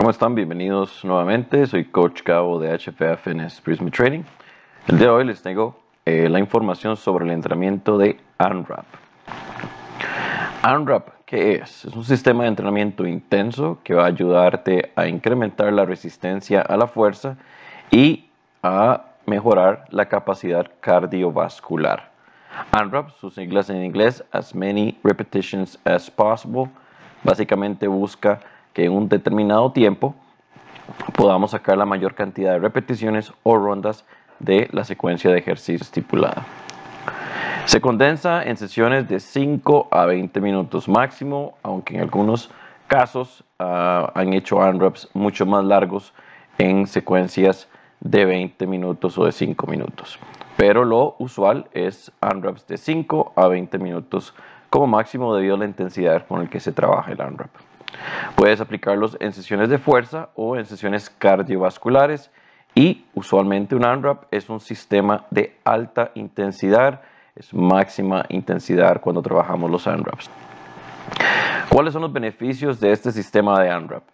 ¿Cómo están? Bienvenidos nuevamente. Soy Coach Cabo de HFA en Prism Training. El día de hoy les tengo eh, la información sobre el entrenamiento de UNWRAP. UNWRAP, ¿qué es? Es un sistema de entrenamiento intenso que va a ayudarte a incrementar la resistencia a la fuerza y a mejorar la capacidad cardiovascular. UNWRAP, sus siglas en inglés, as many repetitions as possible, básicamente busca en un determinado tiempo podamos sacar la mayor cantidad de repeticiones o rondas de la secuencia de ejercicio estipulada. Se condensa en sesiones de 5 a 20 minutos máximo, aunque en algunos casos ah, han hecho unwraps mucho más largos en secuencias de 20 minutos o de 5 minutos. Pero lo usual es unwraps de 5 a 20 minutos como máximo debido a la intensidad con el que se trabaja el unwrap. Puedes aplicarlos en sesiones de fuerza o en sesiones cardiovasculares y usualmente un UNWRAP es un sistema de alta intensidad, es máxima intensidad cuando trabajamos los UNWRAPs. ¿Cuáles son los beneficios de este sistema de UNWRAP?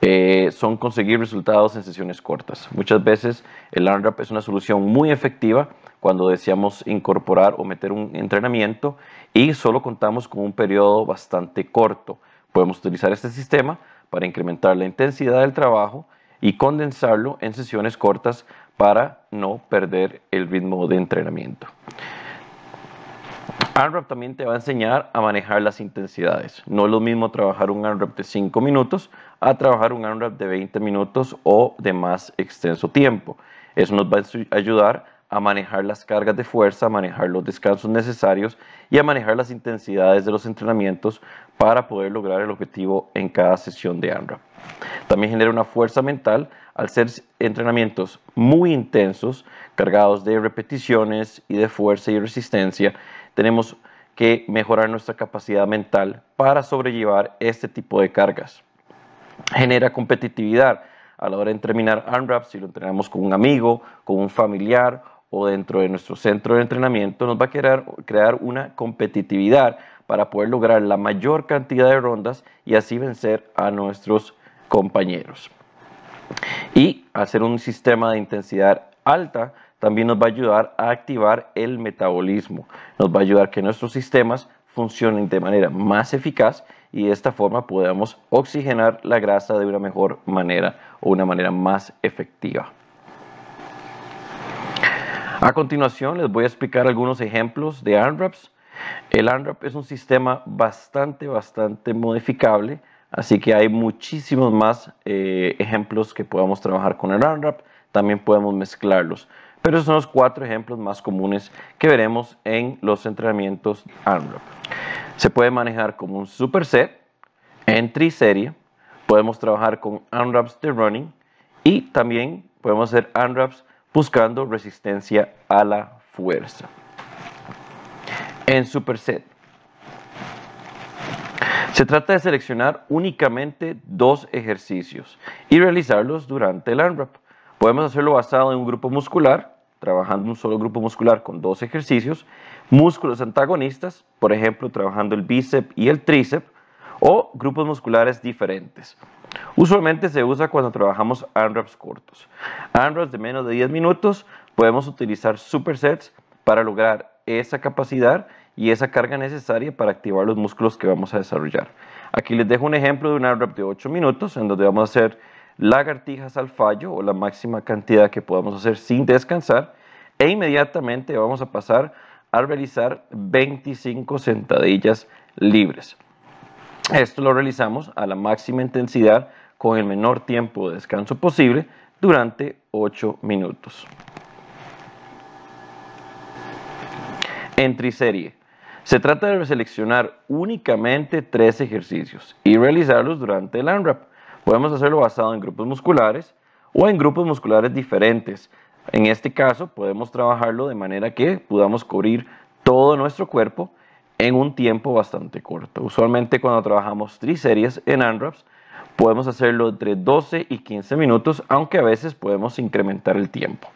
Eh, son conseguir resultados en sesiones cortas. Muchas veces el UNWRAP es una solución muy efectiva cuando deseamos incorporar o meter un entrenamiento y solo contamos con un periodo bastante corto. Podemos utilizar este sistema para incrementar la intensidad del trabajo y condensarlo en sesiones cortas para no perder el ritmo de entrenamiento. Unwrap también te va a enseñar a manejar las intensidades. No es lo mismo trabajar un Unwrap de 5 minutos a trabajar un Unwrap de 20 minutos o de más extenso tiempo. Eso nos va a ayudar a a manejar las cargas de fuerza, a manejar los descansos necesarios y a manejar las intensidades de los entrenamientos para poder lograr el objetivo en cada sesión de ANRAP. También genera una fuerza mental al ser entrenamientos muy intensos, cargados de repeticiones y de fuerza y resistencia. Tenemos que mejorar nuestra capacidad mental para sobrellevar este tipo de cargas. Genera competitividad a la hora de terminar ANRAP si lo entrenamos con un amigo, con un familiar o dentro de nuestro centro de entrenamiento nos va a crear, crear una competitividad para poder lograr la mayor cantidad de rondas y así vencer a nuestros compañeros. Y hacer un sistema de intensidad alta también nos va a ayudar a activar el metabolismo, nos va a ayudar a que nuestros sistemas funcionen de manera más eficaz y de esta forma podamos oxigenar la grasa de una mejor manera o una manera más efectiva. A continuación les voy a explicar algunos ejemplos de ANRAPs. El Unwrap es un sistema bastante, bastante modificable, así que hay muchísimos más eh, ejemplos que podamos trabajar con el Unwrap. También podemos mezclarlos. Pero esos son los cuatro ejemplos más comunes que veremos en los entrenamientos Unwrap. Se puede manejar como un superset, en triserie, podemos trabajar con Unwraps de running y también podemos hacer ANRAPs buscando resistencia a la fuerza. En superset, se trata de seleccionar únicamente dos ejercicios y realizarlos durante el ANRAP. Podemos hacerlo basado en un grupo muscular, trabajando un solo grupo muscular con dos ejercicios, músculos antagonistas, por ejemplo, trabajando el bíceps y el tríceps, o grupos musculares diferentes. Usualmente se usa cuando trabajamos wraps cortos. wraps de menos de 10 minutos podemos utilizar supersets para lograr esa capacidad y esa carga necesaria para activar los músculos que vamos a desarrollar. Aquí les dejo un ejemplo de un wrap de 8 minutos en donde vamos a hacer lagartijas al fallo o la máxima cantidad que podamos hacer sin descansar e inmediatamente vamos a pasar a realizar 25 sentadillas libres. Esto lo realizamos a la máxima intensidad con el menor tiempo de descanso posible durante 8 minutos. En triserie, se trata de seleccionar únicamente tres ejercicios y realizarlos durante el UNWRAP. Podemos hacerlo basado en grupos musculares o en grupos musculares diferentes. En este caso, podemos trabajarlo de manera que podamos cubrir todo nuestro cuerpo en un tiempo bastante corto. Usualmente cuando trabajamos series en UNWRAP's, Podemos hacerlo entre 12 y 15 minutos, aunque a veces podemos incrementar el tiempo.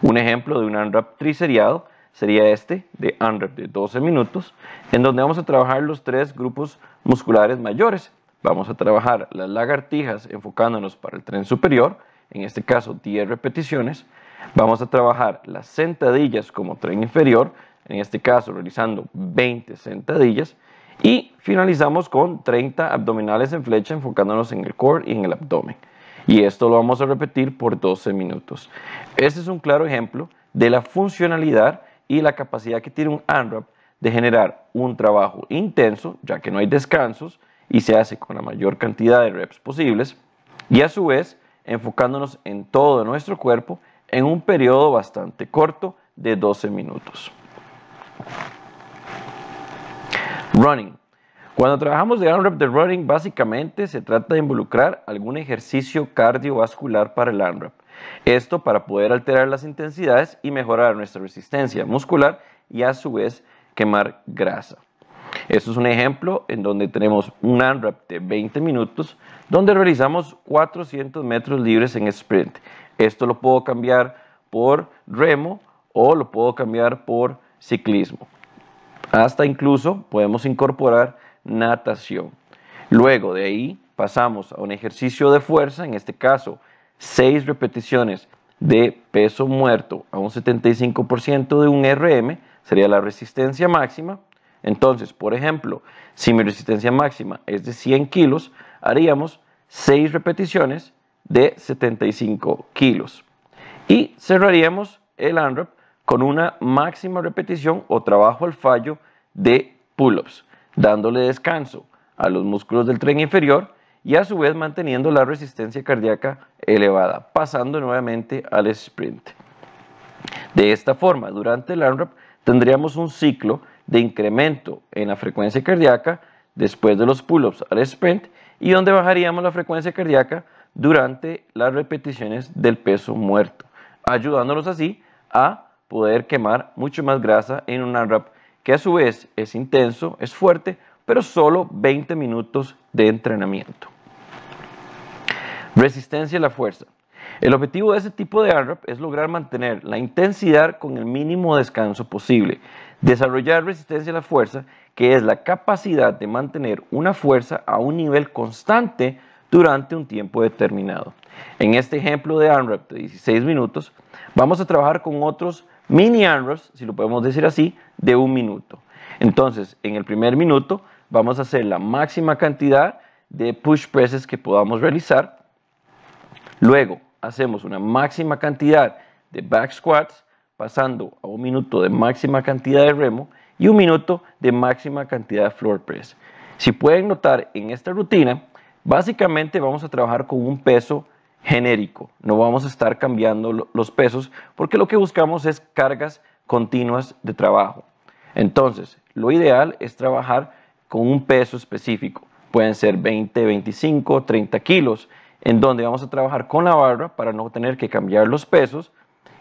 Un ejemplo de un unwrap triseriado sería este de unwrap de 12 minutos, en donde vamos a trabajar los tres grupos musculares mayores. Vamos a trabajar las lagartijas enfocándonos para el tren superior, en este caso 10 repeticiones. Vamos a trabajar las sentadillas como tren inferior, en este caso realizando 20 sentadillas y finalizamos con 30 abdominales en flecha enfocándonos en el core y en el abdomen. Y esto lo vamos a repetir por 12 minutos. Este es un claro ejemplo de la funcionalidad y la capacidad que tiene un UNWRAP de generar un trabajo intenso, ya que no hay descansos y se hace con la mayor cantidad de reps posibles, y a su vez enfocándonos en todo nuestro cuerpo en un periodo bastante corto de 12 minutos. Running. Cuando trabajamos de Unwrap de running, básicamente se trata de involucrar algún ejercicio cardiovascular para el Unwrap. Esto para poder alterar las intensidades y mejorar nuestra resistencia muscular y a su vez quemar grasa. Esto es un ejemplo en donde tenemos un Unwrap de 20 minutos, donde realizamos 400 metros libres en sprint. Esto lo puedo cambiar por remo o lo puedo cambiar por ciclismo. Hasta incluso podemos incorporar natación. Luego de ahí pasamos a un ejercicio de fuerza, en este caso 6 repeticiones de peso muerto a un 75% de un RM, sería la resistencia máxima. Entonces, por ejemplo, si mi resistencia máxima es de 100 kilos, haríamos 6 repeticiones de 75 kilos. Y cerraríamos el ANRAP con una máxima repetición o trabajo al fallo de pull-ups, dándole descanso a los músculos del tren inferior y a su vez manteniendo la resistencia cardíaca elevada, pasando nuevamente al sprint. De esta forma, durante el ANRAP tendríamos un ciclo de incremento en la frecuencia cardíaca después de los pull-ups al sprint y donde bajaríamos la frecuencia cardíaca durante las repeticiones del peso muerto, ayudándonos así a poder quemar mucho más grasa en un unwrap que a su vez es intenso, es fuerte, pero solo 20 minutos de entrenamiento. Resistencia a la fuerza. El objetivo de este tipo de unwrap es lograr mantener la intensidad con el mínimo descanso posible. Desarrollar resistencia a la fuerza, que es la capacidad de mantener una fuerza a un nivel constante durante un tiempo determinado. En este ejemplo de unwrap de 16 minutos, vamos a trabajar con otros mini arrows, si lo podemos decir así, de un minuto. Entonces, en el primer minuto vamos a hacer la máxima cantidad de push presses que podamos realizar. Luego hacemos una máxima cantidad de back squats, pasando a un minuto de máxima cantidad de remo y un minuto de máxima cantidad de floor press. Si pueden notar en esta rutina, básicamente vamos a trabajar con un peso genérico. No vamos a estar cambiando los pesos porque lo que buscamos es cargas continuas de trabajo. Entonces, lo ideal es trabajar con un peso específico. Pueden ser 20, 25, 30 kilos, en donde vamos a trabajar con la barra para no tener que cambiar los pesos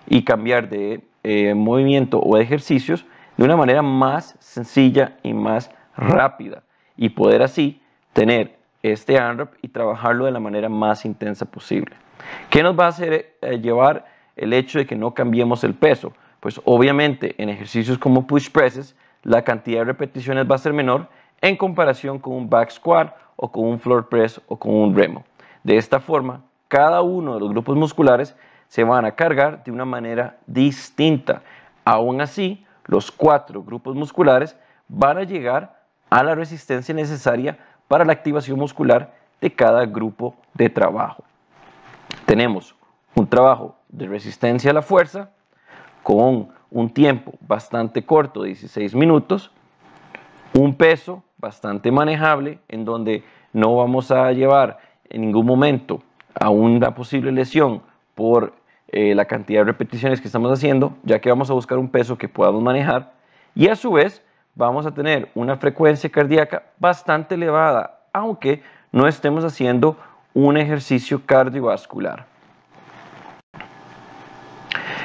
y cambiar de eh, movimiento o ejercicios de una manera más sencilla y más rápida y poder así tener este ANRAP y trabajarlo de la manera más intensa posible. ¿Qué nos va a hacer eh, llevar el hecho de que no cambiemos el peso? Pues obviamente en ejercicios como push presses la cantidad de repeticiones va a ser menor en comparación con un back squat o con un floor press o con un remo. De esta forma, cada uno de los grupos musculares se van a cargar de una manera distinta. Aún así, los cuatro grupos musculares van a llegar a la resistencia necesaria para la activación muscular de cada grupo de trabajo. Tenemos un trabajo de resistencia a la fuerza con un tiempo bastante corto, 16 minutos, un peso bastante manejable en donde no vamos a llevar en ningún momento a una posible lesión por eh, la cantidad de repeticiones que estamos haciendo, ya que vamos a buscar un peso que podamos manejar y a su vez vamos a tener una frecuencia cardíaca bastante elevada, aunque no estemos haciendo un ejercicio cardiovascular.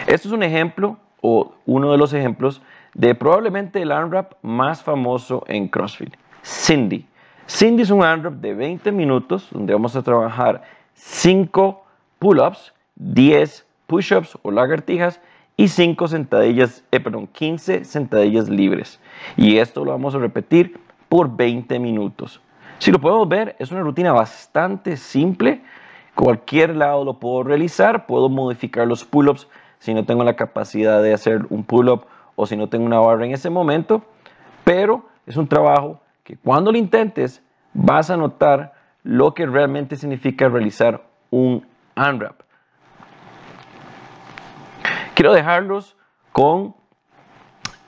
Esto es un ejemplo o uno de los ejemplos de probablemente el unwrap más famoso en CrossFit, Cindy. Cindy es un unwrap de 20 minutos donde vamos a trabajar 5 pull-ups, 10 push-ups o lagartijas y 5 sentadillas, eh, perdón, 15 sentadillas libres. Y esto lo vamos a repetir por 20 minutos. Si lo podemos ver, es una rutina bastante simple. Cualquier lado lo puedo realizar, puedo modificar los pull-ups si no tengo la capacidad de hacer un pull-up o si no tengo una barra en ese momento, pero es un trabajo que cuando lo intentes vas a notar lo que realmente significa realizar un unwrap. Quiero dejarlos con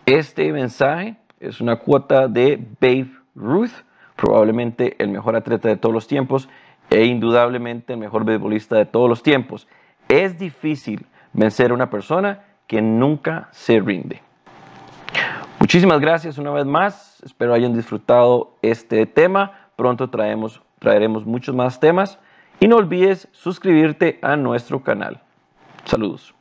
este mensaje. Es una cuota de Babe Ruth, probablemente el mejor atleta de todos los tiempos e indudablemente el mejor beisbolista de todos los tiempos. Es difícil vencer a una persona que nunca se rinde. Muchísimas gracias una vez más. Espero hayan disfrutado este tema. Pronto traemos, traeremos muchos más temas. Y no olvides suscribirte a nuestro canal. Saludos.